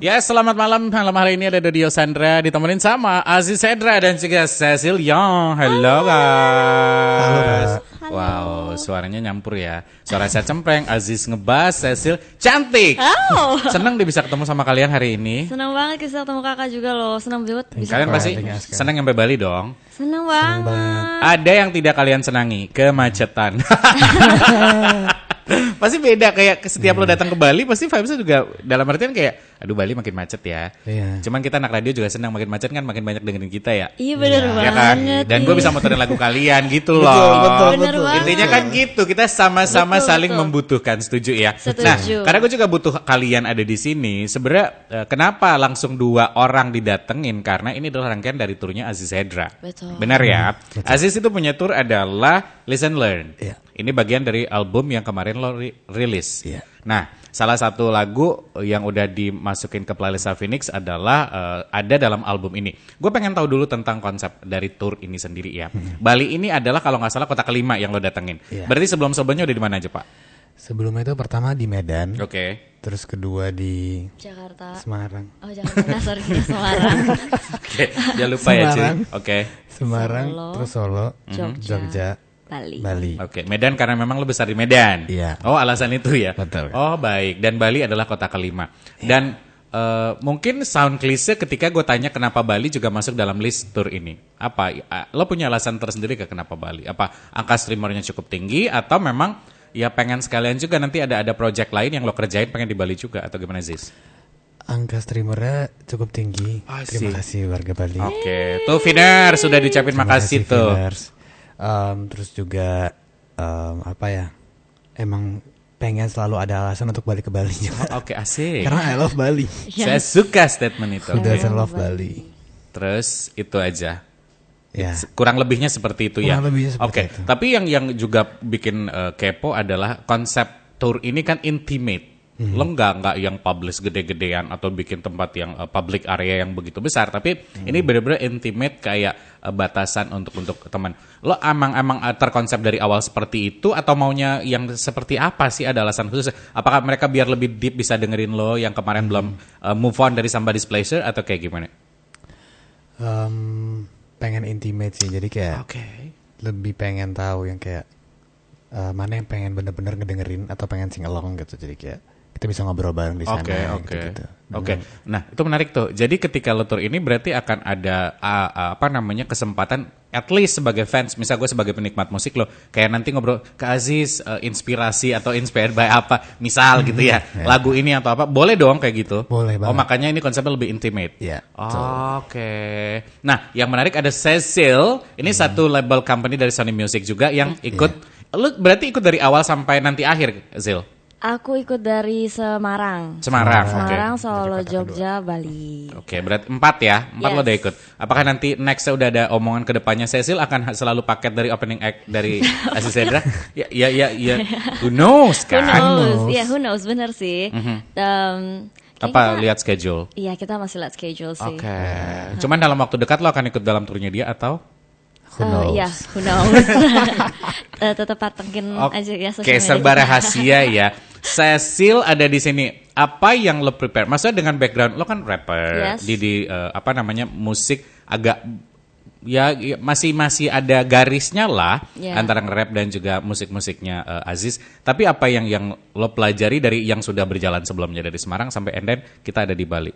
Ya, selamat malam. Malam hari ini ada Dio Sandra ditemenin sama Aziz Sandra dan juga Cecil Young. Halo, ya. Halo, Kak. Halo, Wow, suaranya nyampur ya. Suara saya cempreng, Aziz ngebas, Cecil cantik. Oh. Senang deh bisa ketemu sama kalian hari ini. Senang banget bisa ketemu kakak juga loh. Senang banget bisa. Kalian pasti senang sampai Bali dong. Senang Senang banget. Ada yang tidak kalian senangi, kemacetan. pasti beda kayak setiap yeah. lo hmm. datang ke Bali pasti vibesnya juga dalam artian kayak aduh Bali makin macet ya. Yeah. Cuman kita anak radio juga senang makin macet kan makin banyak dengerin kita ya. Iya benar yeah. Kan? banget. kan? Dan gue iya. bisa muterin lagu kalian gitu loh. Betul betul. betul. betul. Intinya kan gitu kita sama-sama saling betul. membutuhkan setuju ya. Setuju. Nah karena gue juga butuh kalian ada di sini. Sebenarnya eh, kenapa langsung dua orang didatengin karena ini adalah rangkaian dari turnya Aziz Hedra. Betul. Benar ya. Hmm, betul. Aziz itu punya tour adalah Listen Learn. Yeah. Ini bagian dari album yang kemarin lo rilis. Yeah. Nah, salah satu lagu yang udah dimasukin ke playlist Phoenix adalah uh, ada dalam album ini. Gue pengen tahu dulu tentang konsep dari tour ini sendiri ya. Hmm. Bali ini adalah kalau nggak salah kota kelima yang lo datengin. Yeah. Berarti sebelum sebelumnya udah di mana aja pak? Sebelumnya itu pertama di Medan. Oke. Okay. Terus kedua di Jakarta. Semarang. Oh Jakarta, sorry Semarang. Oke, okay, jangan lupa ya, Semarang, ya cuy. Oke. Okay. Semarang, Solo, terus Solo, Jogja. Jogja Bali. Bali. Oke, Medan karena memang lebih besar di Medan. Iya. Oh, alasan itu ya. Betul. Oh, baik. Dan Bali adalah kota kelima. Iya. Dan uh, mungkin sound klise ketika gue tanya kenapa Bali juga masuk dalam list tour ini. Apa lo punya alasan tersendiri ke kenapa Bali? Apa angka streamernya cukup tinggi atau memang ya pengen sekalian juga nanti ada ada project lain yang lo kerjain pengen di Bali juga atau gimana Ziz? angka streamernya cukup tinggi. Asik. Terima kasih warga Bali. Oke, okay. tuh Viner sudah dicapin makasih tuh. Finers um, terus juga um, apa ya emang pengen selalu ada alasan untuk balik ke Bali juga. Oh, Oke okay, asik. Karena I love Bali. Saya suka statement itu. Sudah doesn't love Bali? Terus itu aja. Ya. Kurang lebihnya seperti itu ya. Kurang ya. Oke. Okay. Tapi yang yang juga bikin uh, kepo adalah konsep tour ini kan intimate. Mm hmm. Lo nggak nggak yang publish gede-gedean atau bikin tempat yang uh, public area yang begitu besar. Tapi hmm. ini benar-benar intimate kayak Eh, batasan untuk untuk teman. Lo emang emang eh, terkonsep dari awal seperti itu atau maunya yang seperti apa sih ada alasan khusus? Apakah mereka biar lebih deep bisa dengerin lo yang kemarin belum uh, move on dari samba displacer atau kayak gimana? Um, pengen intimate sih, jadi kayak okay. lebih pengen tahu yang kayak uh, mana yang pengen bener-bener ngedengerin atau pengen sing along gitu, jadi kayak kita bisa ngobrol bareng di sana. Oke, okay, oke. Okay. Gitu, gitu. Oke, okay. nah itu menarik tuh. Jadi ketika lo tour ini berarti akan ada uh, uh, apa namanya kesempatan, at least sebagai fans, misal gue sebagai penikmat musik lo, kayak nanti ngobrol ke Aziz uh, inspirasi atau inspired by apa, misal mm-hmm. gitu ya. ya, lagu ini atau apa, boleh dong kayak gitu. Boleh oh, banget. Oh makanya ini konsepnya lebih intimate. Iya. Yeah, oh, Oke. Okay. Nah yang menarik ada Cecil, ini yeah. Mm-hmm. satu label company dari Sony Music juga yang ya. ikut. Yeah. Lo berarti ikut dari awal sampai nanti akhir, Zil? Aku ikut dari Semarang. Semarang, Semarang, okay. Solo, Jogja, kedua. Bali. Oke, okay, berarti empat ya, empat yes. lo udah ikut. Apakah nanti nextnya udah ada omongan kedepannya Cecil akan selalu paket dari opening act dari Aziz Ya, ya, ya, ya. Who knows kan? Who knows? Ya, who knows bener sih. Mm -hmm. um, apa kita, lihat schedule? Iya, kita masih lihat schedule sih. Oke. Okay. Cuman dalam waktu dekat lo akan ikut dalam turnya dia atau? Eh, iya, who knows? Uh, ya, who knows. uh, tetap patengin okay. aja ya. Oke, serba rahasia ya. Cecil ada di sini. Apa yang lo prepare? Maksudnya dengan background lo kan rapper, yes. di, di uh, apa namanya musik agak ya, ya masih masih ada garisnya lah yeah. antara rap dan juga musik-musiknya uh, Aziz. Tapi apa yang yang lo pelajari dari yang sudah berjalan sebelumnya dari Semarang sampai Enden kita ada di Bali?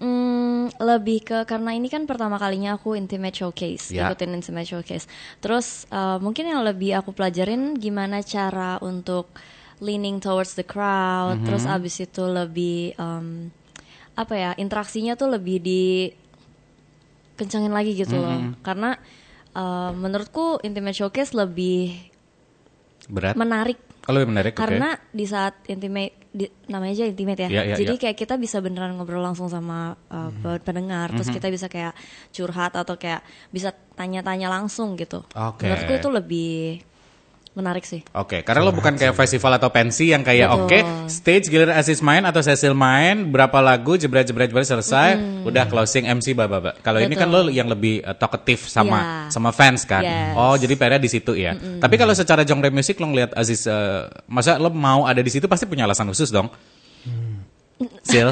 Mm, lebih ke karena ini kan pertama kalinya aku intimate showcase, yeah. ikutin intimate showcase. Terus uh, mungkin yang lebih aku pelajarin gimana cara untuk leaning towards the crowd mm -hmm. terus abis itu lebih um, apa ya interaksinya tuh lebih di kencangin lagi gitu mm -hmm. loh mhm. karena uh, menurutku intimate showcase lebih berat menarik kalau oh, menarik karena okay. di saat intimate di, namanya aja intimate ya. Yeah, yeah, Jadi yeah. kayak kita bisa beneran ngobrol langsung sama uh, mm-hmm. pendengar, terus mm-hmm. kita bisa kayak curhat atau kayak bisa tanya-tanya langsung gitu. Okay. Menurutku itu lebih menarik sih. Oke, okay, karena lo bukan kayak festival atau pensi yang kayak oke okay, stage giliran Asis main atau Cecil main berapa lagu jebret jebret jebret selesai mm. udah closing MC bapak-bapak. Kalau ini kan lo yang lebih uh, talkative sama yeah. sama fans kan. Yes. Oh jadi pada di situ ya. Mm -mm. Tapi kalau secara genre musik lo ngeliat Aziz, uh, masa lo mau ada di situ pasti punya alasan khusus dong. Sil.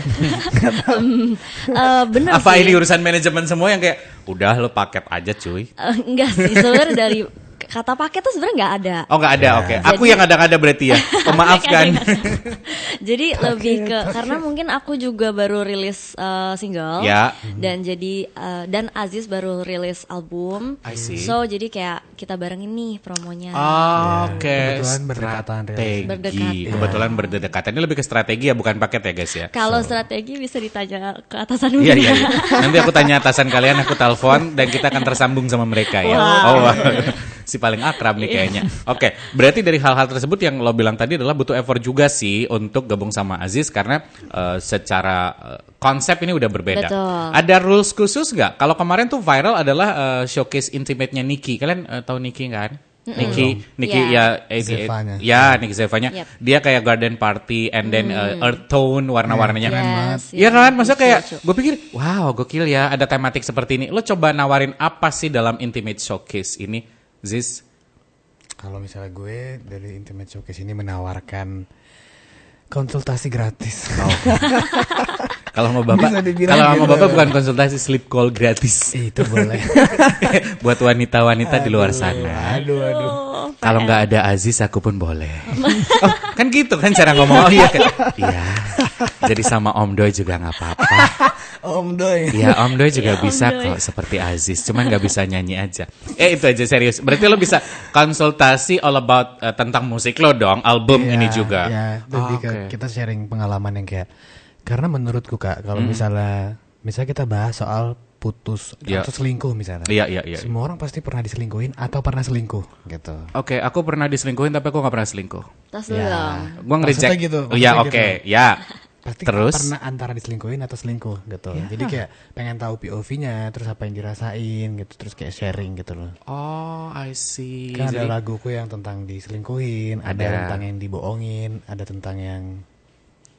um, uh, Apa sih. ini urusan manajemen semua yang kayak udah lo paket aja cuy? Uh, enggak sih, sebenarnya dari kata pakai tuh sebenarnya nggak ada. Oh nggak ada, oke. Okay. aku yang ada-ada berarti ya. Pemaafkan. jadi pake, lebih ke pake. karena mungkin aku juga baru rilis uh, single. Ya. Dan jadi uh, dan Aziz baru rilis album. I see. So jadi kayak kita bareng ini promonya. Oh, oke. Okay. Kebetulan berdekatan. Strategi. Iya. Kebetulan berdekatan. Ini lebih ke strategi ya, bukan paket ya guys ya. Kalau so. strategi bisa ditanya ke atasan dulu. iya, ya. iya, iya. Nanti aku tanya atasan kalian, aku telepon dan kita akan tersambung sama mereka ya. Wow. Oh, si paling akrab nih iya. kayaknya. Oke, okay, berarti dari hal-hal tersebut yang lo bilang tadi adalah butuh effort juga sih untuk gabung sama Aziz karena uh, secara uh, konsep ini udah berbeda. Betul. Ada rules khusus nggak? Kalau kemarin tuh viral adalah uh, showcase intimate-nya Niki. Kalian uh, tahu Niki kan? Niki, Niki yeah. ya, eh, eh, ya Niki Zevanya. Yep. Dia kayak garden party and then mm. uh, earth tone warna-warnanya. Yeah, yes, yes, ya kan, masa kayak gue pikir, wow gokil ya ada tematik seperti ini. Lo coba nawarin apa sih dalam intimate showcase ini? Ziz kalau misalnya gue dari Intimate Showcase ini menawarkan konsultasi gratis. Oh. Kalau sama bapak, kalau sama gitu. bapak bukan konsultasi sleep call gratis. Itu boleh. Buat wanita-wanita di luar sana. Aduh, aduh. Oh, kalau nggak ada Aziz, aku pun boleh. oh, kan gitu kan cara ngomong. Oh iya kan. Iya. Jadi sama Om Doi juga nggak apa-apa. Om Doi. Iya, Om Doi juga ya, bisa Doi. kok seperti Aziz, cuman nggak bisa nyanyi aja. Eh itu aja serius. Berarti lo bisa konsultasi all about uh, tentang musik lo dong, album ya, ini juga. Iya, oh, okay. kita sharing pengalaman yang kayak karena menurutku kak, kalau hmm. misalnya misalnya kita bahas soal putus yeah. atau selingkuh misalnya. Iya, yeah, yeah, iya. Yeah. Iya. Semua orang pasti pernah diselingkuhin atau pernah selingkuh gitu. Oke, okay, aku pernah diselingkuhin tapi aku nggak pernah selingkuh. Tas ya. Gua ngereject. gitu. Iya, gitu. oke. Okay, Ya. Pasti terus pernah antara diselingkuhin atau selingkuh gitu. yeah. Jadi kayak pengen tahu POV-nya, terus apa yang dirasain gitu, terus kayak sharing gitu loh. Oh, I see. Kan Jadi... ada laguku yang tentang diselingkuhin, ada, ada tentang yang dibohongin, ada tentang yang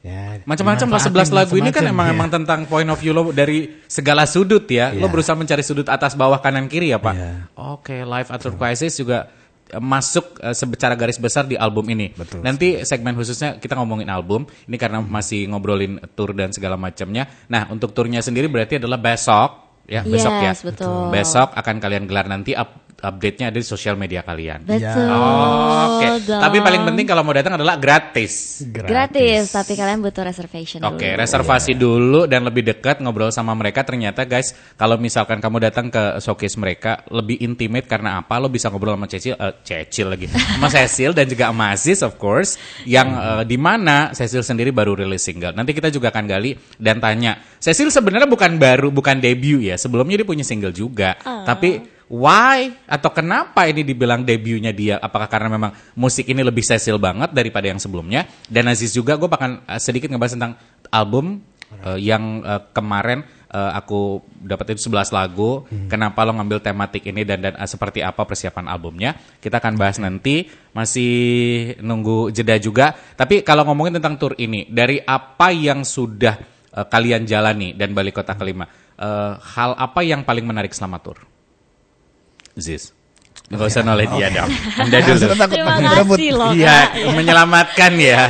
Ya, macam-macam lah sebelas lagu ini kan emang ya. emang tentang point of view lo dari segala sudut ya. ya. Lo berusaha mencari sudut atas, bawah, kanan, kiri ya, Pak. Ya. Oke, okay, Life After Crisis juga eh, masuk uh, secara garis besar di album ini. Betul. Nanti segmen khususnya kita ngomongin album ini karena masih ngobrolin tour dan segala macamnya. Nah, untuk turnya sendiri berarti adalah besok ya, besok ya. Betul. Besok akan kalian gelar nanti update-nya ada di sosial media kalian. Betul. Ya. Oh, Oke. Okay. Tapi paling penting kalau mau datang adalah gratis. Gratis, gratis tapi kalian butuh reservation Oke, okay, reservasi yeah. dulu dan lebih dekat ngobrol sama mereka. Ternyata guys, kalau misalkan kamu datang ke showcase mereka lebih intimate karena apa? Lo bisa ngobrol sama Cecil, uh, Cecil lagi. Sama Cecil dan juga sama of course yang uh, di mana Cecil sendiri baru rilis single. Nanti kita juga akan gali dan tanya. Cecil sebenarnya bukan baru, bukan debut ya. Sebelumnya dia punya single juga. Uh. Tapi why atau kenapa ini dibilang debutnya dia? Apakah karena memang musik ini lebih sesil banget daripada yang sebelumnya? Dan Aziz juga gue akan eh, sedikit ngebahas tentang album uh, yang uh, kemarin uh, aku dapetin 11 lagu. Hmm. Kenapa lo ngambil tematik ini dan dan uh, seperti apa persiapan albumnya? Kita akan bahas nanti. Masih nunggu jeda juga. Tapi kalau ngomongin tentang tour ini, dari apa yang sudah uh, kalian jalani dan balik kota kelima, uh, hal apa yang paling menarik selama tour? Ziz. Gak usah noleh dia dong. Anda dulu. Terima kasih loh. Iya, menyelamatkan ya.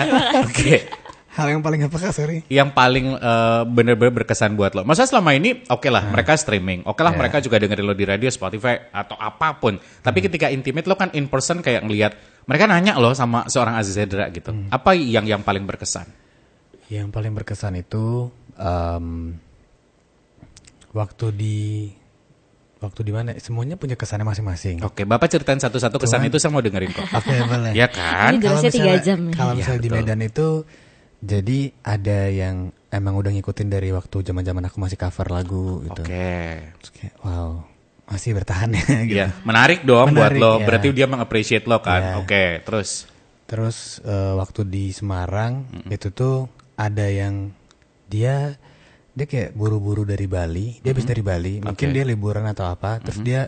Oke. Hal yang paling apa kak sorry? Yang paling eh, bener-bener berkesan buat lo. Masa selama ini oke lah hmm. mereka streaming, oke lah iya. mereka juga dengerin lo di radio, Spotify atau apapun. Tapi hmm. ketika intimate lo kan in person kayak ngeliat mereka nanya lo sama seorang Aziz Hedra gitu. Hmm. Apa yang yang paling berkesan? Yang paling berkesan itu waktu di waktu di mana semuanya punya kesannya masing-masing. Oke, Bapak ceritain satu-satu kesan itu saya mau dengerin kok. Oke, boleh. ya kan? Ini kalau misalnya, jam. Kalau misalnya ya, di Medan itu jadi ada yang emang udah ngikutin dari waktu zaman-zaman aku masih cover lagu gitu. Oke. Okay. wow, masih bertahan ya gitu. Iya, menarik dong menarik, buat lo. Ya. Berarti dia mengapresiasi lo kan. Ya. Oke, okay, terus terus uh, waktu di Semarang mm -hmm. itu tuh ada yang dia dia kayak buru-buru dari Bali dia habis mm -hmm. dari Bali mungkin dia liburan atau apa terus mm -hmm. dia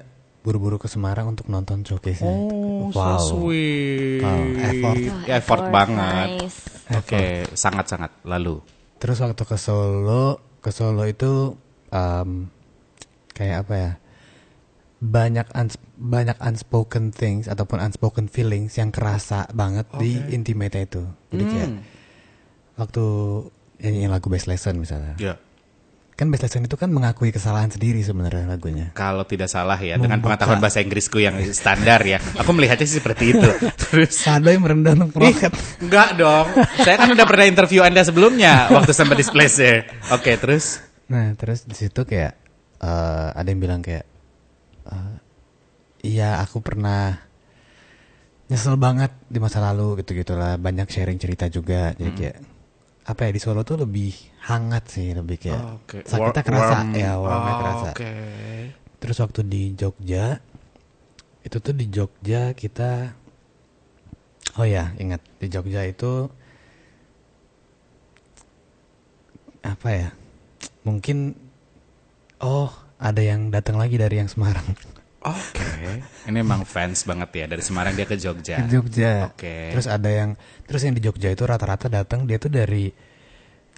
buru-buru ke Semarang untuk nonton showcase Oh, wow. so sweet. Wow, effort. Oh, effort, banget. Nice. Oke, okay, sangat-sangat. Lalu. Terus waktu ke Solo, ke Solo itu um, kayak apa ya? Banyak uns banyak unspoken things ataupun unspoken feelings yang kerasa banget okay. di Intimate itu. Jadi hmm. kayak waktu nyanyiin lagu Best Lesson misalnya. Yeah kan lesson itu kan mengakui kesalahan sendiri sebenarnya lagunya. Kalau tidak salah ya, Membuka. dengan pengetahuan bahasa Inggrisku yang standar ya, aku melihatnya sih seperti itu. Terus yang merendah roket. Enggak dong, saya kan udah pernah interview anda sebelumnya waktu sempat displace ya. Oke, okay, terus. Nah, terus di situ kayak uh, ada yang bilang kayak, uh, iya aku pernah nyesel banget di masa lalu gitu gitulah, banyak sharing cerita juga, jadi hmm. kayak apa ya di Solo tuh lebih hangat sih lebih kayak okay. sakitnya kerasa warm. ya warmnya oh, kerasa. Okay. Terus waktu di Jogja itu tuh di Jogja kita oh ya ingat di Jogja itu apa ya mungkin oh ada yang datang lagi dari yang Semarang Oke. Okay. Ini emang fans banget ya dari Semarang dia ke Jogja. Ke Jogja. Oke. Okay. Terus ada yang terus yang di Jogja itu rata-rata datang dia tuh dari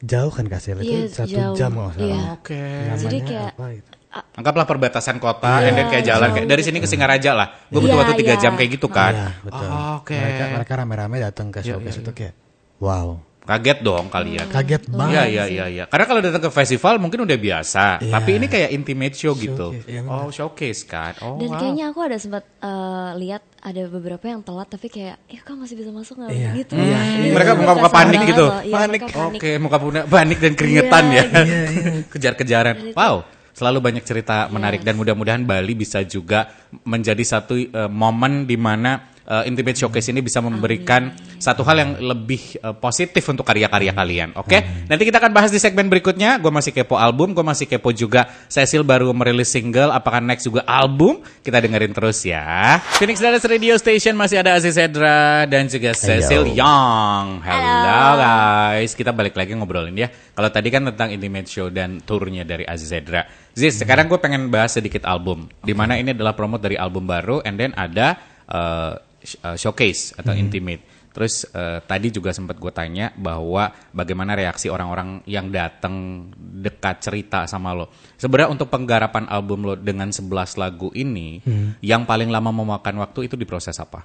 jauh kan kasih yeah, itu iya, satu jauh. jam loh. Yeah. Iya. Oke. Okay. Jadi kayak apa itu? Anggaplah perbatasan kota, yeah, iya, and kayak jalan kayak dari sini ke Singaraja lah. Gue butuh waktu tiga jam kayak gitu kan. yeah, betul. Oh, Oke. Okay. Mereka rame-rame datang ke showcase yeah, yeah, itu kayak wow kaget dong kalian. Hmm. Kaget iya, banget. Iya iya iya iya. Karena kalau datang ke festival mungkin udah biasa, yeah. tapi ini kayak intimate show gitu. showcase, gitu. Ya oh, showcase kan. Oh, Dan wow. kayaknya aku ada sempat uh, eh, lihat ada beberapa yang telat tapi kayak eh kok masih bisa masuk enggak iya. gitu iya. iya, iya. mereka muka-muka panik gitu panik oke muka punya panik dan keringetan ya gitu. iya, kejar-kejaran gitu. wow selalu banyak cerita menarik dan mudah-mudahan Bali bisa juga menjadi satu uh, momen di mana uh, Intimate Showcase ini bisa memberikan Amin. satu hal yang lebih uh, positif untuk karya-karya kalian. Oke, okay? nanti kita akan bahas di segmen berikutnya. Gue masih kepo album, gue masih kepo juga Cecil baru merilis single, apakah next juga album? Kita dengerin terus ya. Phoenix Dallas Radio Station masih ada Aziz Edra dan juga Cecil Hello. Young. Hello, Hello guys, kita balik lagi ngobrolin ya. Kalau tadi kan tentang Intimate Show dan turnya dari Aziz Edra. Ziz, hmm. sekarang gue pengen bahas sedikit album. Okay. Dimana ini adalah promo dari album baru, and then ada uh, uh, showcase atau hmm. intimate. Terus uh, tadi juga sempat gue tanya bahwa bagaimana reaksi orang-orang yang datang dekat cerita sama lo. Sebenarnya untuk penggarapan album lo dengan 11 lagu ini, hmm. yang paling lama memakan waktu itu diproses apa?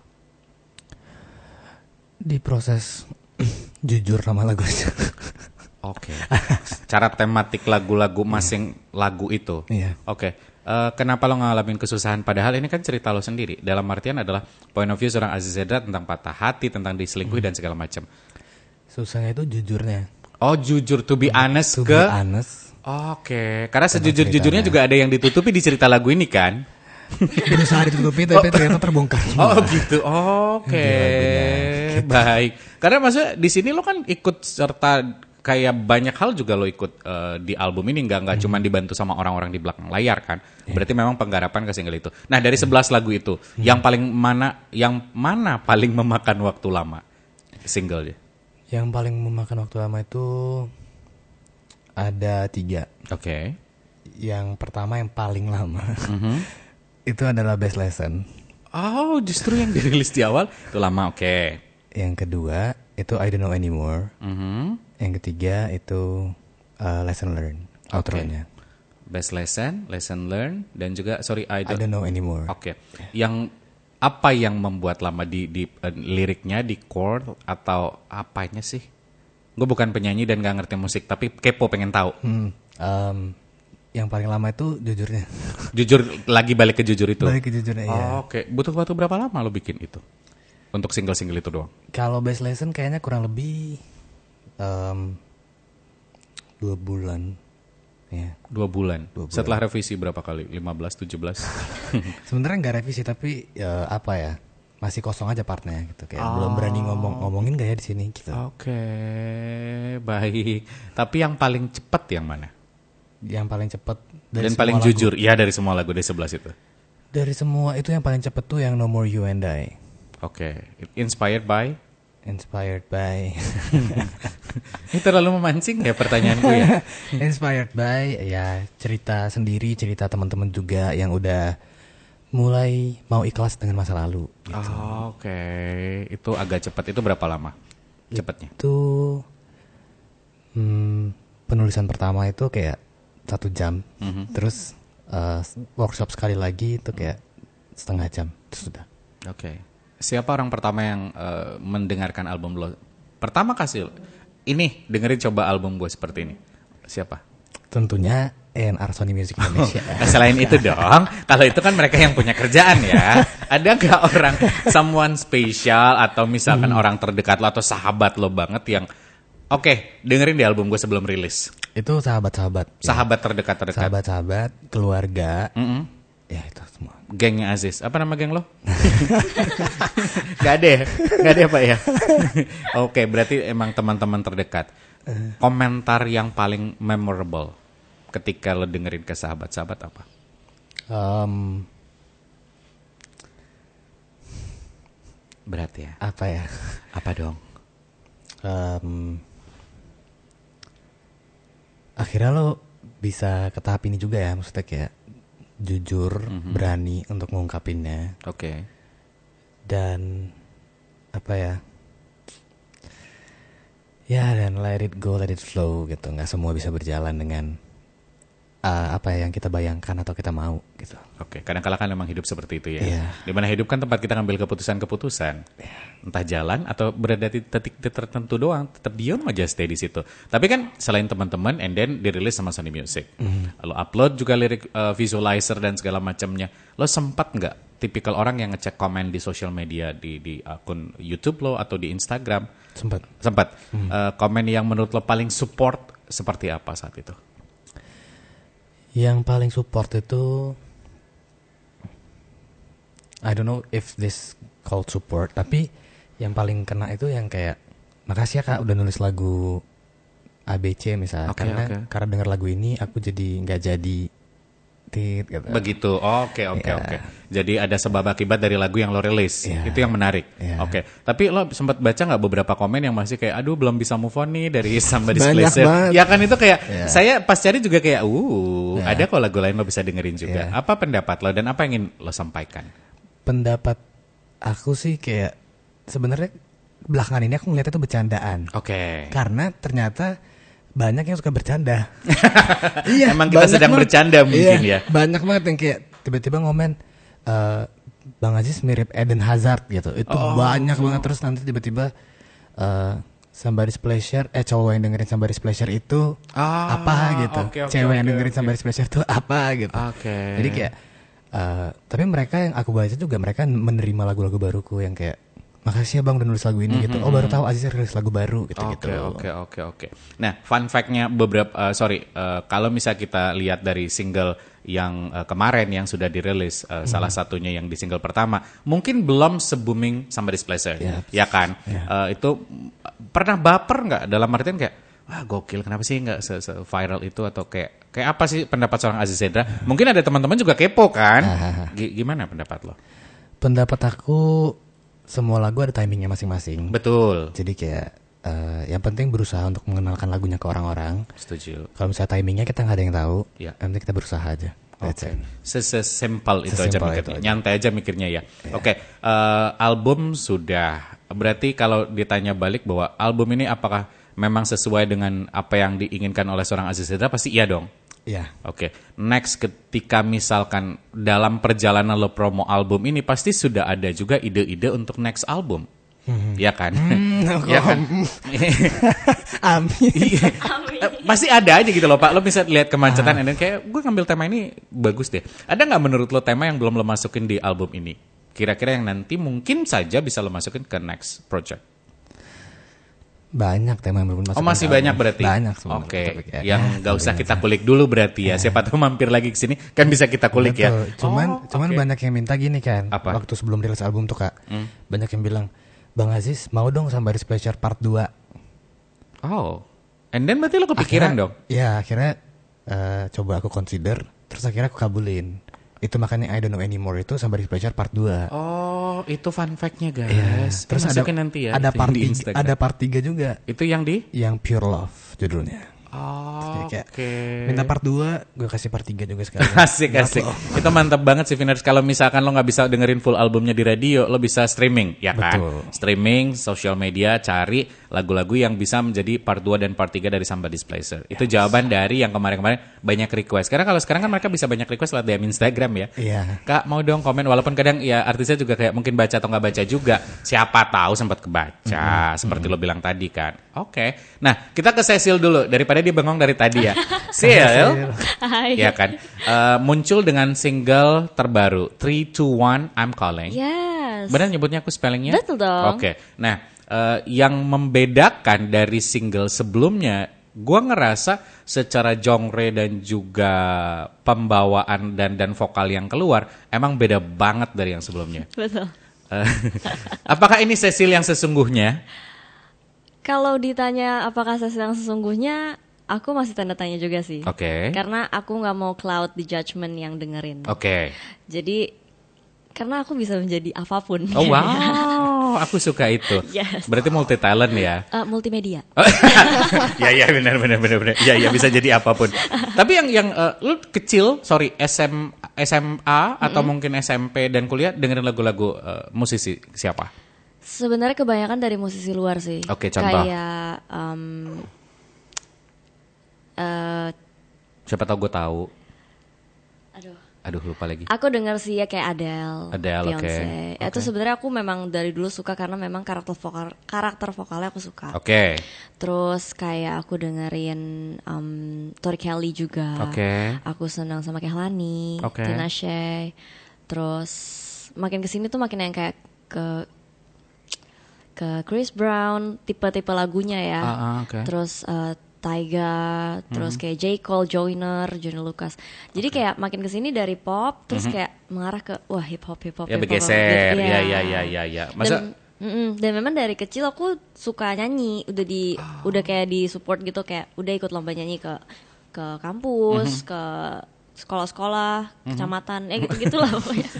Diproses jujur sama lagunya. Oke. Okay. Cara tematik lagu-lagu masing hmm. lagu itu. Iya. Oke. Okay Eh, kenapa lo ngalamin kesusahan padahal ini kan cerita lo sendiri dalam artian adalah point of view seorang Aziz Zedra tentang patah hati tentang diselingkuhi hmm. dan segala macam susahnya itu jujurnya oh jujur to be honest to ke be honest oke okay. karena sejujur-jujurnya juga ada yang ditutupi di cerita lagu ini kan berusaha ditutupi tapi oh. ternyata terbongkar semua. oh gitu oke okay. baik karena maksudnya di sini lo kan ikut serta kayak banyak hal juga lo ikut uh, di album ini nggak nggak hmm. cuma dibantu sama orang-orang di belakang layar kan yeah. berarti memang penggarapan ke single itu nah dari 11 mhm. lagu itu hmm. yang paling mana yang mana paling memakan waktu lama single ya yang paling memakan waktu lama itu ada tiga oke okay. yang pertama yang paling lama mm -hmm. itu adalah best lesson oh justru yang dirilis di awal itu lama oke okay. yang kedua itu I don't know anymore. Mm -hmm. Yang ketiga itu uh, lesson learn outro-nya. Best lesson, lesson learn, dan juga sorry I don't, I don't know anymore. Oke, okay. yang apa yang membuat lama di, di uh, liriknya di chord atau apanya sih? Gue bukan penyanyi dan gak ngerti musik, tapi kepo pengen tahu. Hmm, um, yang paling lama itu jujurnya. jujur lagi balik ke jujur itu. Balik ke jujurnya. Iya. Oh, ya. Oke, okay. butuh waktu berapa lama lo bikin itu? untuk single-single itu doang? Kalau best lesson kayaknya kurang lebih um, dua bulan. Ya. Dua, bulan. dua bulan. Setelah revisi berapa kali? 15, 17? Sebenarnya nggak revisi tapi ya, apa ya? Masih kosong aja partnya gitu kayak oh. belum berani ngomong ngomongin gak ya di sini gitu. Oke, okay. baik. Tapi yang paling cepat yang mana? Yang paling cepat dari Dan paling lagu. jujur, ya dari semua lagu dari sebelas itu. Dari semua itu yang paling cepet tuh yang No More You and I. Oke, okay. inspired by? Inspired by. Ini terlalu memancing ya pertanyaanku ya. inspired by ya cerita sendiri, cerita teman-teman juga yang udah mulai mau ikhlas dengan masa lalu. Gitu. Oh, Oke, okay. itu agak cepat. Itu berapa lama? Cepatnya? Itu hmm, penulisan pertama itu kayak satu jam, mm -hmm. terus uh, workshop sekali lagi itu kayak setengah jam, itu sudah. Oke. Okay siapa orang pertama yang uh, mendengarkan album lo? Pertama kasih ini dengerin coba album gue seperti ini. Siapa? Tentunya NR Sony Music oh, Indonesia. nah, selain itu dong, kalau itu kan mereka yang punya kerjaan ya. Ada nggak orang someone special atau misalkan hmm. orang terdekat lo atau sahabat lo banget yang oke okay, dengerin di album gue sebelum rilis? Itu sahabat-sahabat. Sahabat terdekat-terdekat. Sahabat-sahabat, keluarga. Mm -hmm ya itu semua gengnya Aziz apa nama geng lo Gak ada ya Gak ada ya pak ya oke okay, berarti emang teman-teman terdekat komentar yang paling memorable ketika lo dengerin ke sahabat-sahabat apa um, berat ya apa ya apa dong um, akhirnya lo bisa ke tahap ini juga ya maksudnya kayak jujur, mm-hmm. berani untuk mengungkapinnya. Oke. Okay. Dan apa ya? Ya dan let it go, let it flow gitu. Nggak semua bisa berjalan dengan uh, apa yang kita bayangkan atau kita mau gitu. Oke, okay. kadang-kala kan memang hidup seperti itu ya. Yeah. mana hidup kan tempat kita ngambil keputusan-keputusan, yeah. entah jalan atau berada di titik tertentu doang, tetap diam aja stay di situ. Tapi kan selain teman-teman, and then dirilis sama Sony Music, mm. Lalu upload juga lirik uh, visualizer dan segala macamnya. Lo sempat nggak tipikal orang yang ngecek komen di sosial media di di akun YouTube lo atau di Instagram? Sempat. Sempat. Mm. Uh, komen yang menurut lo paling support seperti apa saat itu? yang paling support itu I don't know if this called support tapi yang paling kena itu yang kayak makasih ya kak udah nulis lagu ABC misalnya okay, karena okay. karena dengar lagu ini aku jadi nggak jadi tit gitu. Begitu. Oke, oke, iya. oke. Jadi ada sebab akibat dari lagu yang lo rilis. Yeah. Itu yang menarik. Yeah. Oke. Tapi lo sempat baca nggak beberapa komen yang masih kayak aduh belum bisa move on nih dari Somebody's Banyak Banget. Ya kan itu kayak yeah. saya pas cari juga kayak uh, yeah. ada kok lagu lain lo bisa dengerin juga. Yeah. Apa pendapat lo dan apa yang ingin lo sampaikan? Pendapat aku sih kayak sebenarnya belakangan ini aku ngeliatnya itu bercandaan. Oke. Okay. Karena ternyata banyak yang suka bercanda. iya. Emang kita sedang banget, bercanda iya, mungkin iya, ya. Banyak banget yang kayak tiba-tiba ngomen uh, Bang Aziz mirip Eden Hazard gitu. Itu oh, banyak oh. banget terus nanti tiba-tiba uh, somebody's pleasure eh cowok yang dengerin somebody's pleasure itu ah, apa gitu. Okay, okay, Cewek okay, yang dengerin okay. somebody's pleasure itu apa gitu. Okay. Jadi kayak uh, tapi mereka yang aku baca juga mereka menerima lagu-lagu baruku yang kayak makasih ya bang udah nulis lagu ini mm -hmm. gitu oh baru mm-hmm, tahu mm-hmm. Aziz rilis lagu baru gitu gitu oke okay, oke okay, oke okay. nah fun factnya beberapa uh, sorry uh, kalau misal kita lihat dari single yang uh, kemarin yang sudah dirilis uh, mm -hmm. salah satunya yang di single pertama mungkin belum se booming sama Pleasure iya. yep. ya kan yeah. Iya. uh, itu mm, pernah baper nggak dalam artian kayak wah gokil kenapa sih nggak se, se viral itu atau kayak kayak apa sih pendapat seorang Aziz Hendra? Iya. Mungkin ada teman-teman juga kepo kan? gimana pendapat lo? Pendapat aku semua lagu ada timingnya masing-masing. Betul. Jadi kayak uh, yang penting berusaha untuk mengenalkan lagunya ke orang-orang. Setuju. Kalau misalnya timingnya kita nggak ada yang tahu, ya. yang penting kita berusaha aja. Oke. Okay. Sesimpel itu aja mikirnya. Itu aja. Nyantai aja mikirnya ya. Yeah. Oke, okay. uh, eh, album sudah. Berarti kalau ditanya balik bahwa album ini apakah memang sesuai dengan apa yang diinginkan oleh seorang Aziz Hendra pasti iya dong. Ya. Oke. Okay. Next ketika misalkan dalam perjalanan lo promo album ini pasti sudah ada juga ide-ide untuk next album. Hmm. Ya kan? Hmm, ya kan? Iya. Amin. Pasti ada aja gitu loh Pak. Lo bisa lihat kemacetan ah. dan kayak gue ngambil tema ini bagus deh. Ada nggak menurut lo tema yang belum lo masukin di album ini? Kira-kira yang nanti mungkin saja bisa lo masukin ke next project. Banyak tema yang masuk. Oh masih banyak berarti. Banyak Oke. Okay. Ya. Yang nggak usah ya, kita ya. kulik dulu berarti ya. ya. Siapa tahu mampir lagi ke sini kan bisa kita kulik Betul. ya. Cuman oh, okay. cuman banyak yang minta gini kan. Apa? Waktu sebelum rilis album tuh Kak. Hmm. Banyak yang bilang, "Bang Aziz, mau dong Somebody's Pleasure part 2." Oh. And then berarti lo kepikiran akhirnya, dong. Ya, akhirnya uh, coba aku consider, terus akhirnya aku kabulin. Itu makanya I don't know anymore itu Somebody's Pleasure part 2. Oh. Oh, itu fun fact-nya, guys. Yeah. Terus eh, ada nanti ya. Ada part ada part 3 juga. Itu yang di yang Pure Love judulnya. Oh, oke. Okay. Minta part 2, gue kasih part 3 juga sekarang asik, Maaf asik. Lo. Itu mantap banget sih Viners. Kalau misalkan lo nggak bisa dengerin full albumnya di radio, lo bisa streaming, ya kan? Streaming, social media, cari lagu-lagu yang bisa menjadi part 2 dan part 3 dari Somebody's Displacer. Yes. Itu jawaban dari yang kemarin-kemarin banyak request. Karena kalau sekarang kan mereka bisa banyak request lewat DM Instagram ya. Iya. Kak mau dong komen walaupun kadang ya artisnya juga kayak mungkin baca atau nggak baca juga. Siapa tahu sempat kebaca mm -hmm. seperti mm -hmm. lo bilang tadi kan. Oke. Okay. Nah, kita ke Cecil dulu daripada dia bengong dari tadi ya. Cecil. Hai. Ya kan. Uh, muncul dengan single terbaru 3 2 1 I'm calling. Yes. Benar nyebutnya aku spellingnya? Betul dong. Oke. Okay. Nah, Eh, yang membedakan dari single sebelumnya gue ngerasa secara genre dan juga pembawaan dan dan vokal yang keluar emang beda banget dari yang sebelumnya. Betul. Eh, apakah ini Cecil yang sesungguhnya? Kalau ditanya apakah Cecil yang sesungguhnya, aku masih tanda tanya juga sih. Oke. Okay. Karena aku nggak mau cloud di judgement yang dengerin. Oke. Okay. Jadi karena aku bisa menjadi apapun. Oh wow. Oh, aku suka itu. Yes. Berarti multi talent ya? Uh, multimedia. Oh. ya ya benar benar benar benar. Ya ya bisa jadi apapun. Tapi yang yang uh, lu kecil, sorry SM SMA mm -mm. atau mungkin SMP dan kuliah dengerin lagu-lagu uh, musisi siapa? Sebenarnya kebanyakan dari musisi luar sih. Oke, okay, contoh. Kayak um, uh, siapa tahu gue tahu aduh lupa lagi. Aku dengar sih ya kayak Adele, Adele Beyonce. Ya, okay. Okay. Itu sebenarnya aku memang dari dulu suka karena memang karakter vokal karakter vokalnya aku suka. Oke. Okay. Terus kayak aku dengerin um, Tori Kelly juga. Oke. Okay. Aku senang sama Kehlani, okay. Tina Shay. Terus makin kesini tuh makin yang kayak ke ke Chris Brown, tipe-tipe lagunya ya. Uh, ah, uh, ah, okay. Terus uh, Tyga, terus hmm. kayak J Cole, Joyner, Johnny Lucas. Jadi okay. kayak makin kesini dari pop, terus hmm. kayak mengarah ke wah hip hop, hip hop. Ya hip -hop, bergeser, hip gitu. ya. ya iya. ya ya ya. Masa dan, Mm-mm. Dan memang dari kecil aku suka nyanyi, udah di oh. udah kayak di support gitu kayak udah ikut lomba nyanyi ke ke kampus, mm-hmm. ke sekolah-sekolah, mhm. kecamatan, mm -hmm. ya gitu-gitu lah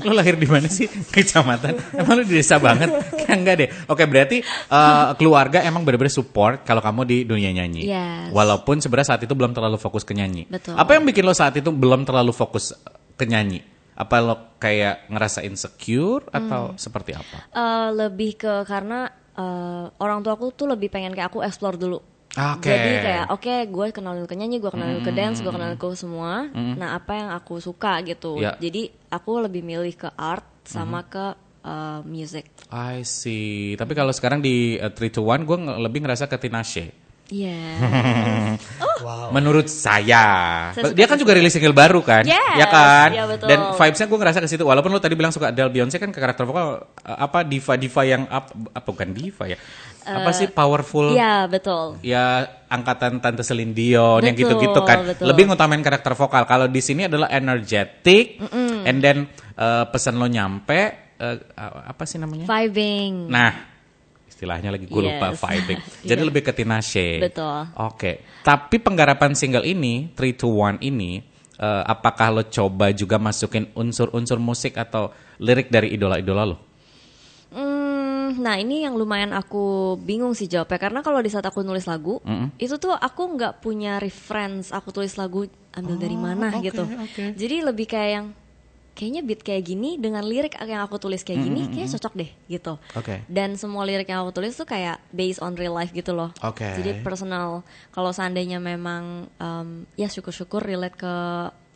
lo lahir di mana sih? Kecamatan. Emang lo di desa banget? Kayak enggak deh. Oke, berarti uh, keluarga emang benar-benar support kalau kamu di dunia nyanyi. Yes. Walaupun sebenarnya saat itu belum terlalu fokus ke nyanyi. Betul. Apa yang bikin lo saat itu belum terlalu fokus eh, ke nyanyi? Apa lo kayak ngerasa insecure hmm. atau hmm. seperti apa? Uh, lebih ke karena uh, orang tua aku tuh lebih pengen kayak aku explore dulu Okay. Jadi kayak oke okay, gue kenalin ke nyanyi, gue kenalin mm ke dance, gue kenalin ke semua. Nah apa yang aku suka gitu. Yeah. Jadi aku lebih milih ke art sama mm-hmm. ke uh, music. I see. Tapi kalau sekarang di uh, 3 to 1 gue nge lebih ngerasa ke Tinashe. Yeah. oh. wow. Menurut saya, saya dia kan juga rilis single baru kan, iya yes. ya kan? Ya, betul. Dan vibesnya gue ngerasa ke situ. Walaupun lo tadi bilang suka Adele Beyonce kan ke karakter vokal eh, apa diva diva yang up, apa eh, bukan diva ya? apa sih eh, powerful ya betul ya angkatan tante Celine Dion yang gitu-gitu kan betul. lebih ngutamain karakter vokal kalau di sini adalah energetic mm -mm. and then uh, pesan lo nyampe uh, apa sih namanya vibing nah istilahnya lagi gue yes. lupa vibing. Jadi yeah. lebih ke Tinashe. Betul. Oke. Okay. Tapi penggarapan single ini three to one ini uh, apakah lo coba juga masukin unsur-unsur musik atau lirik dari idola-idola lo? Hmm, nah ini yang lumayan aku bingung sih jawabnya karena kalau di saat aku nulis lagu mm -hmm. itu tuh aku nggak punya reference aku tulis lagu ambil oh, dari mana okay, gitu. Okay. Jadi lebih kayak yang kayaknya beat kayak gini dengan lirik yang aku tulis kayak gini mm -hmm. kayaknya cocok deh gitu. Okay. Dan semua lirik yang aku tulis tuh kayak based on real life gitu loh. Okay. Jadi personal. Kalau seandainya memang um, ya syukur-syukur relate ke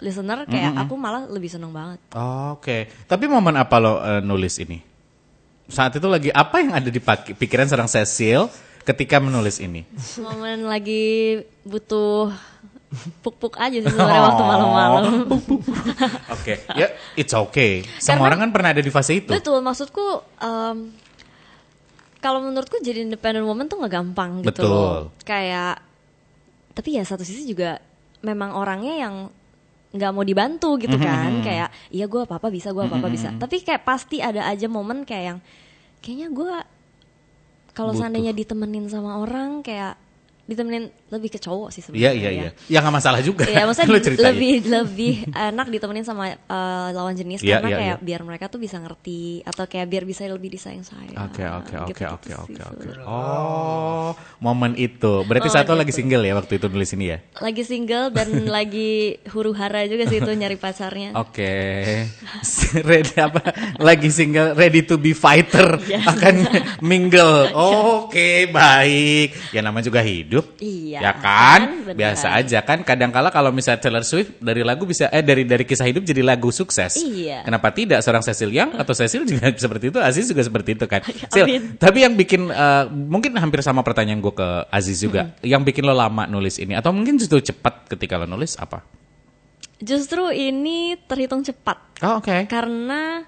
listener kayak mm -hmm. aku malah lebih seneng banget. Oh, Oke. Okay. Tapi momen apa lo uh, nulis ini? saat itu lagi apa yang ada di pikiran seorang Cecil ketika menulis ini? Momen lagi butuh puk-puk aja sih sebenarnya oh, waktu malam-malam. Oke, okay. ya yeah, it's okay. Semua Karena, orang kan pernah ada di fase itu. Betul, maksudku um, kalau menurutku jadi independent woman tuh nggak gampang gitu. Betul. Kayak tapi ya satu sisi juga memang orangnya yang nggak mau dibantu gitu mhm. kan mm-hmm. kayak iya gue apa apa bisa gue apa apa mm-hmm. bisa tapi kayak pasti ada aja momen kayak yang kayaknya gue kalau seandainya ditemenin sama orang kayak ditemenin lebih ke cowok sih iya, sebenarnya. Iya iya iya. Ya nggak ya, masalah juga. Iya maksudnya lebih lebih enak ditemenin sama uh, lawan jenis ya, karena ya, kayak ya. biar mereka tuh bisa ngerti atau kayak biar bisa lebih disayang saya. Oke oke oke oke oke oke. Oh momen itu berarti oh, satu itu. lagi single ya waktu itu nulis ini ya? Lagi single dan lagi huru hara juga sih itu nyari pacarnya. Oke. ready apa? Lagi single ready to be fighter iya. akan mingle. Iya. Oke baik. Ya nama juga hidup hidup. Iya. Ya kan? kan? Biasa aja kan. kadang kala kalau misalnya Taylor Swift dari lagu bisa eh dari dari kisah hidup jadi lagu sukses. Iya. Kenapa tidak seorang Cecil Yang hmm. atau Cecil juga seperti itu, Aziz juga seperti itu kan. Cecil, tapi yang bikin uh, mungkin hampir sama pertanyaan gue ke Aziz juga. Hmm. Yang bikin lo lama nulis ini atau mungkin justru cepat ketika lo nulis apa? Justru ini terhitung cepat. Oh, oke. Okay. Karena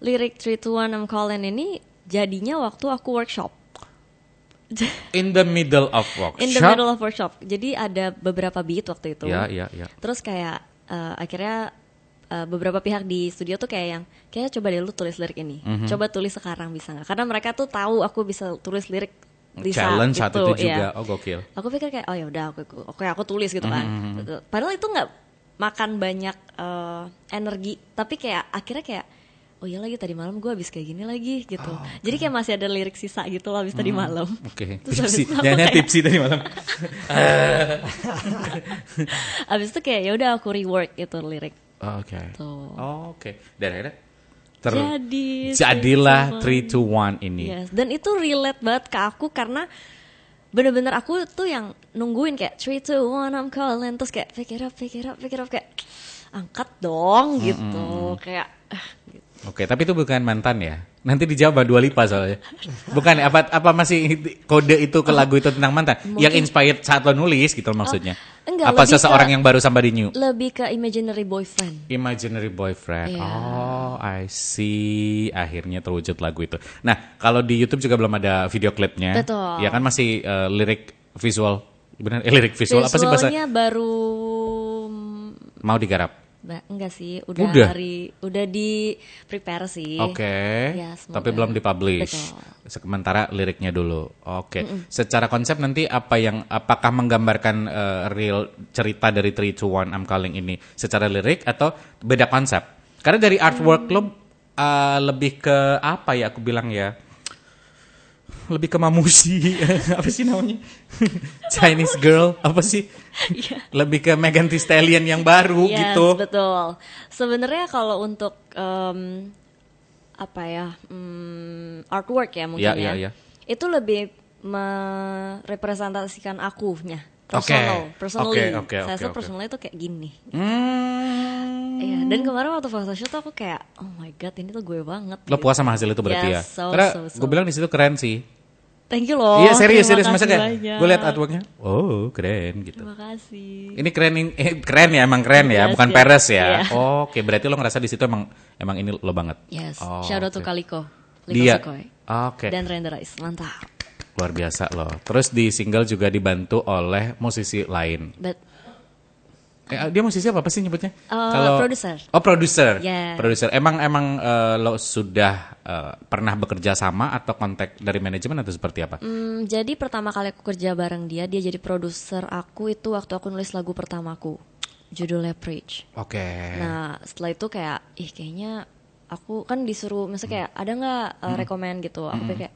lirik 321 I'm calling ini jadinya waktu aku workshop. In the middle of workshop. In the middle of workshop. Jadi ada beberapa beat waktu itu. Iya, iya, iya. Terus kayak uh, akhirnya uh, beberapa pihak di studio tuh kayak yang kayak coba deh lu tulis lirik ini. Mm -hmm. Coba tulis sekarang bisa nggak? Karena mereka tuh tahu aku bisa tulis lirik di challenge saat, itu, itu iya. juga. Ya. Oh gokil. Aku pikir kayak oh ya udah aku oke aku tulis gitu kan. Mm -hmm. Padahal itu nggak makan banyak uh, energi, tapi kayak akhirnya kayak oh iya lagi tadi malam gue habis kayak gini lagi gitu. Oh, ah, okay. Jadi kayak masih ada lirik sisa gitu loh habis hmm, tadi malam. Oke. Okay. tipsi. Jangan kayak... tipsi tadi malam. habis itu kayak ya udah aku rework itu lirik. Oh, oke. Gitu. oke. Okay. Dan akhirnya ter jadi jadilah three to one ini. Yes. Dan itu relate banget ke aku karena bener-bener aku tuh yang nungguin kayak three to one I'm calling terus kayak pick it up, pick up, pick up kayak angkat dong hmm, hmm, gitu mm -hmm. kayak ah, gitu Oke, tapi itu bukan mantan ya. Nanti dijawab Dua Lipa soalnya. Bukan apa apa masih kode itu ke lagu itu tentang mantan Mungkin. yang inspired saat lo nulis gitu oh, maksudnya. Oh, enggak, apa seseorang ke, yang baru di new? Lebih ke imaginary boyfriend. Imaginary boyfriend. Yeah. Oh, I see. Akhirnya terwujud lagu itu. Nah, kalau di YouTube juga belum ada video klipnya. Betul. Ya kan masih uh, lirik visual. Benar, eh, lirik visual eh, Visualnya apa sih bahasa? baru mau digarap enggak sih, udah, udah hari udah di prepare sih. Oke. Okay. Ya, Tapi belum dipublish. Betul. Sementara liriknya dulu. Oke. Okay. Mm -mm. Secara konsep nanti apa yang apakah menggambarkan uh, real cerita dari three to one I'm calling ini secara lirik atau beda konsep? Karena dari artwork mm. lo uh, eh, lebih ke apa ya aku bilang ya? lebih ke mamushi apa sih namanya Chinese girl apa sih iya. lebih ke Megan Thee Stallion yang baru yes, gitu betul sebenarnya kalau untuk um, apa ya um, artwork ya mungkin yeah, ya yeah, ya, ya. itu lebih merepresentasikan aku nya personal okay. personally okay, okay, saya okay, personal personally itu kayak gini hmm. Iya, dan kemarin waktu foto shoot aku kayak oh my god ini tuh gue banget. Lo gitu. puas sama hasil itu berarti yes, ya? So, Karena so, so. gue bilang di situ keren sih thank you loh. Iya serius serius maksudnya gue liat artworknya, oh keren gitu. Terima kasih. Ini keren eh, keren ya emang keren ya, yes, ya, bukan yes, peres ya. Yeah. Oh, Oke okay. berarti lo ngerasa di situ emang emang ini lo banget. Yes. Oh, Shout okay. to Kaliko. Liko Dia. Oke. Okay. Dan Renderize mantap. Luar biasa loh. Terus di single juga dibantu oleh musisi lain. Bet eh, dia musisi siapa apa sih nyebutnya? Uh, Kalau produser. Oh, produser. Yeah. Produser. Emang emang uh, lo sudah uh, pernah bekerja sama atau kontak dari manajemen atau seperti apa? Mm, jadi pertama kali aku kerja bareng dia, dia jadi produser aku itu waktu aku nulis lagu pertamaku. Judulnya Preach. Oke. Okay. Nah, setelah itu kayak ih kayaknya aku kan disuruh misalnya kayak ada nggak uh, rekomend gitu. Aku hmm. kayak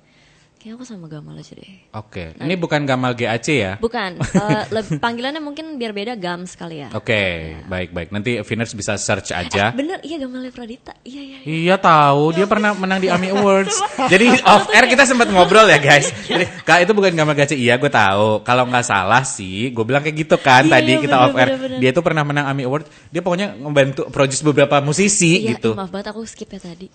Kayaknya aku sama Gamal aja deh. Oke, okay. Nah, ini bukan Gamal GAC ya? Bukan, uh, panggilannya mungkin biar beda Gam sekali ya. Oke, okay. ya. baik baik. Nanti Viners bisa search aja. Eh, bener, iya Gamal Lepradita. Iya iya. Iya, iya tahu, ya dia pernah menang di AMI Awards. Jadi off air kita sempat ngobrol ya guys. Iya. Jadi kak itu bukan Gamal GAC, iya gue tahu. Kalau nggak salah sih, gue bilang kayak gitu kan iya, tadi iya, kita bener, off air. Bener, bener. Dia tuh pernah menang AMI Awards. Dia pokoknya membantu produce beberapa musisi iya, gitu. Maaf banget aku skip ya tadi.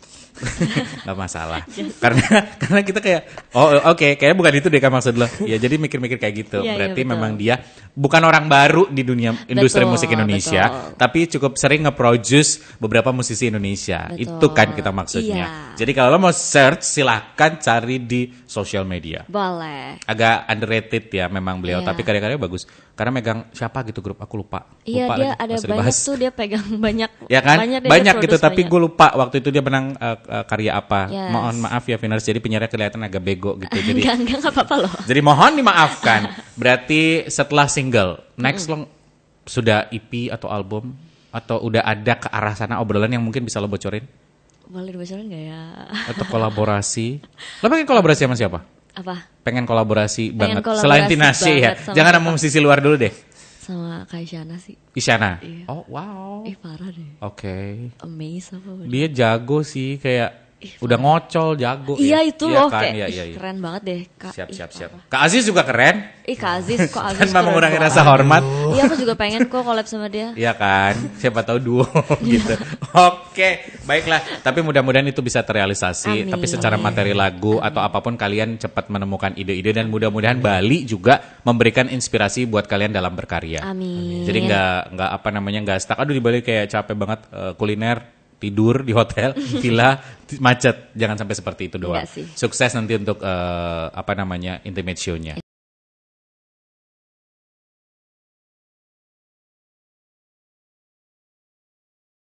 gak masalah. karena karena kita kayak Oh oke, okay. kayaknya bukan itu deh kan maksud lo. Ya jadi mikir-mikir kayak gitu. Yeah, iya, Berarti yeah, memang dia bukan orang baru di dunia industri betul, musik Indonesia, betul. tapi cukup sering nge-produce beberapa musisi Indonesia. Betul. Itu kan kita maksudnya. Yeah. Jadi kalau lo mau search silahkan cari di sosial media. Boleh. Agak underrated ya memang beliau, yeah. tapi karya karyanya bagus karena megang siapa gitu grup aku lupa. Iya lupa dia lagi, ada banyak dibahas. tuh dia pegang banyak. ya kan banyak, banyak gitu tapi gue lupa waktu itu dia menang uh, uh, karya apa. Yes. Mohon maaf ya Viners jadi penyiarnya kelihatan agak bego gitu jadi. enggak enggak apa apa loh. Jadi mohon dimaafkan. Berarti setelah single next mm. long sudah EP atau album atau udah ada ke arah sana obrolan yang mungkin bisa lo bocorin? Boleh dibocorin gak ya? Atau kolaborasi? Lo pengen kolaborasi sama siapa? apa? Pengen kolaborasi pengen banget. Kolaborasi Selain tinasi ya. Jangan sama musisi luar dulu deh. Sama Kak Isyana sih. Isyana. Iya. Oh, wow. Eh, parah deh. Oke. Okay. Dia jago sih kayak udah ngocol jago ya? iya itu iya, loh kan? kayak iya, iya, iya. keren banget deh kak siap siap siap apa? kak Aziz juga keren ih kak Aziz kok Aziz tanpa mengurangi rasa hormat iya aku juga pengen kok collab sama dia iya kan siapa tahu duo iya. gitu oke baiklah tapi mudah-mudahan itu bisa terrealisasi Amin. tapi secara materi lagu Amin. atau apapun kalian cepat menemukan ide-ide dan mudah-mudahan Bali juga memberikan inspirasi buat kalian dalam berkarya Amin. jadi nggak nggak apa namanya nggak stuck aduh di Bali kayak capek banget uh, kuliner tidur di hotel villa macet jangan sampai seperti itu doang sukses nanti untuk uh, apa namanya intimate show-nya